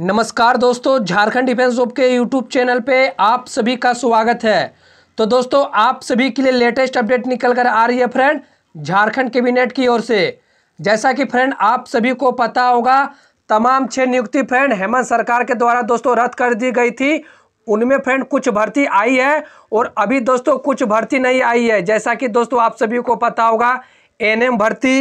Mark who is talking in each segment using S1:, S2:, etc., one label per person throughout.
S1: नमस्कार दोस्तों Jharkhand defence job के यूट्यूब चैनल पे आप सभी का स्वागत है तो दोस्तों आप सभी के लिए लेटेस्ट अपडेट निकल कर आ रही है फ्रेंड झारखंड कैबिनेट की ओर से जैसा कि फ्रेंड आप सभी को पता होगा तमाम छह नियुक्ति फ्रेंड हेमंत सरकार के द्वारा दोस्तों रद्द कर दी गई थी उनमें फ्रेंड कुछ भर्ती आई है और अभी दोस्तों कुछ भर्ती नहीं आई है जैसा कि दोस्तों आप सभी को पता होगा एन भर्ती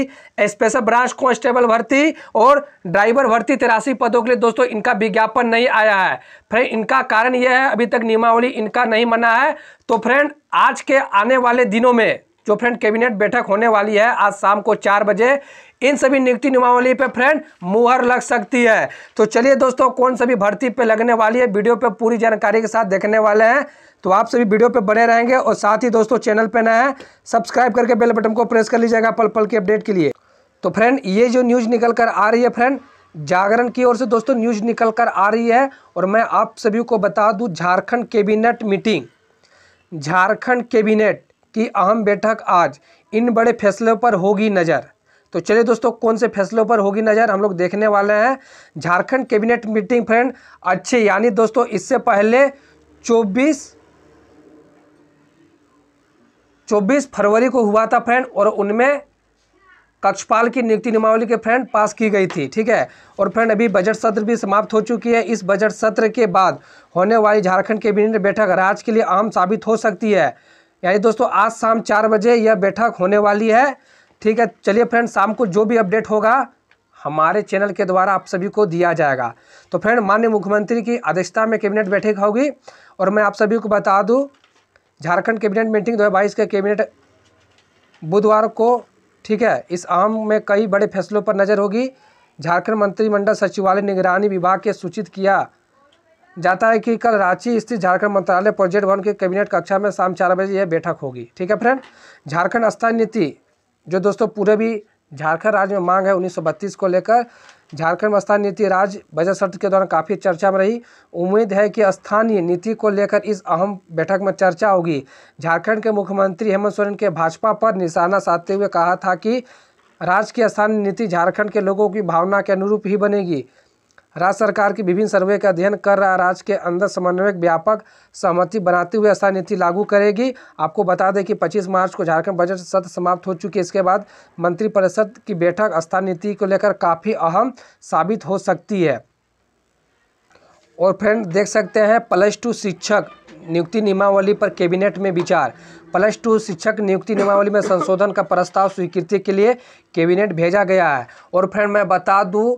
S1: स्पेशल ब्रांच कांस्टेबल भर्ती और ड्राइवर भर्ती तिरासी पदों के लिए दोस्तों इनका विज्ञापन नहीं आया है फ्रेंड इनका कारण यह है अभी तक नियमावली इनका नहीं मना है तो फ्रेंड आज के आने वाले दिनों में जो फ्रेंड कैबिनेट बैठक होने वाली है आज शाम को चार बजे इन सभी नियुक्ति नियमावली पे फ्रेंड मुहर लग सकती है तो चलिए दोस्तों कौन सभी भर्ती पे लगने वाली है वीडियो पे पूरी जानकारी के साथ देखने वाले हैं तो आप सभी वीडियो पे बने रहेंगे और साथ ही दोस्तों चैनल पे नए है सब्सक्राइब करके बेल बटन को प्रेस कर लीजिएगा पल पल की अपडेट के लिए तो फ्रेंड ये जो न्यूज़ निकल कर आ रही है फ्रेंड जागरण की ओर से दोस्तों न्यूज़ निकल कर आ रही है और मैं आप सभी को बता दूँ Jharkhand cabinet meeting Jharkhand cabinet कि अहम बैठक आज इन बड़े फैसलों पर होगी नज़र तो चलिए दोस्तों कौन से फैसलों पर होगी नज़र हम लोग देखने वाले हैं झारखंड कैबिनेट मीटिंग फ्रेंड अच्छे यानी दोस्तों इससे पहले 24 24 फरवरी को हुआ था फ्रेंड और उनमें कक्षपाल की नियुक्ति नियमावली के फ्रेंड पास की गई थी ठीक है और फ्रेंड अभी बजट सत्र भी समाप्त हो चुकी है इस बजट सत्र के बाद होने वाली झारखंड कैबिनेट बैठक राज्य के लिए आम साबित हो सकती है यानी दोस्तों आज शाम चार बजे यह बैठक होने वाली है ठीक है चलिए फ्रेंड शाम को जो भी अपडेट होगा हमारे चैनल के द्वारा आप सभी को दिया जाएगा तो फ्रेंड माननीय मुख्यमंत्री की अध्यक्षता में कैबिनेट बैठक होगी और मैं आप सभी को बता दूँ झारखंड कैबिनेट मीटिंग दो का कैबिनेट बुधवार को ठीक है इस आम में कई बड़े फैसलों पर नज़र होगी झारखंड मंत्रिमंडल सचिवालय निगरानी विभाग के सूचित किया जाता है कि कल रांची स्थित झारखंड मंत्रालय प्रोजेक्ट भवन के कैबिनेट कक्षा में शाम चार बजे यह बैठक होगी ठीक है फ्रेंड झारखंड स्थायी नीति जो दोस्तों पूरे भी झारखंड राज्य में मांग है 1932 को लेकर झारखंड स्थानीय नीति राज्य बजट सत्र के दौरान काफ़ी चर्चा में रही उम्मीद है कि स्थानीय नीति को लेकर इस अहम बैठक में चर्चा होगी झारखंड के मुख्यमंत्री हेमंत सोरेन के भाजपा पर निशाना साधते हुए कहा था कि राज्य की स्थानीय नीति झारखंड के लोगों की भावना के अनुरूप ही बनेगी राज्य सरकार की विभिन्न सर्वे का अध्ययन कर रहा राज्य के अंदर समन्वयक व्यापक सहमति बनाते हुए स्थानीय नीति लागू करेगी आपको बता दें कि 25 मार्च को झारखंड बजट सत्र समाप्त हो चुकी है इसके बाद मंत्रिपरिषद की बैठक स्थानीय नीति को लेकर काफ़ी अहम साबित हो सकती है और फ्रेंड देख सकते हैं प्लस टू शिक्षक नियुक्ति नियमावली पर कैबिनेट में विचार प्लस टू शिक्षक नियुक्ति नियमावली में संशोधन का प्रस्ताव स्वीकृति के लिए कैबिनेट भेजा गया है और फ्रेंड मैं बता दूं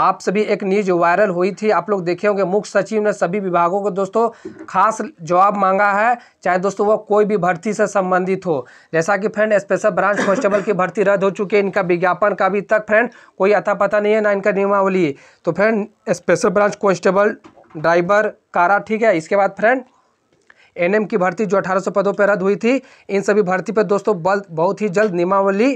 S1: आप सभी एक न्यूज वायरल हुई थी आप लोग देखे होंगे मुख्य सचिव ने सभी विभागों को दोस्तों खास जवाब मांगा है चाहे दोस्तों वह कोई भी भर्ती से संबंधित हो जैसा कि फ्रेंड स्पेशल ब्रांच कॉन्स्टेबल की भर्ती रद्द हो चुकी है इनका विज्ञापन का अभी तक फ्रेंड कोई अता पता नहीं है ना इनका नियमावली तो friend special branch constable driver कारा ठीक है इसके बाद फ्रेंड एनएम की भर्ती जो 1800 पदों पर रद्द हुई थी इन सभी भर्ती पर दोस्तों बहुत ही जल्द नियमावली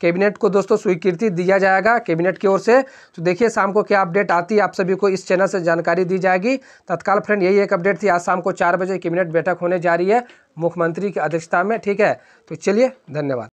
S1: कैबिनेट को दोस्तों स्वीकृति दिया जाएगा कैबिनेट की ओर से तो देखिए शाम को क्या अपडेट आती है आप सभी को इस चैनल से जानकारी दी जाएगी तत्काल फ्रेंड यही एक अपडेट थी आज शाम को चार बजे कैबिनेट बैठक होने जा रही है मुख्यमंत्री की अध्यक्षता में ठीक है तो चलिए धन्यवाद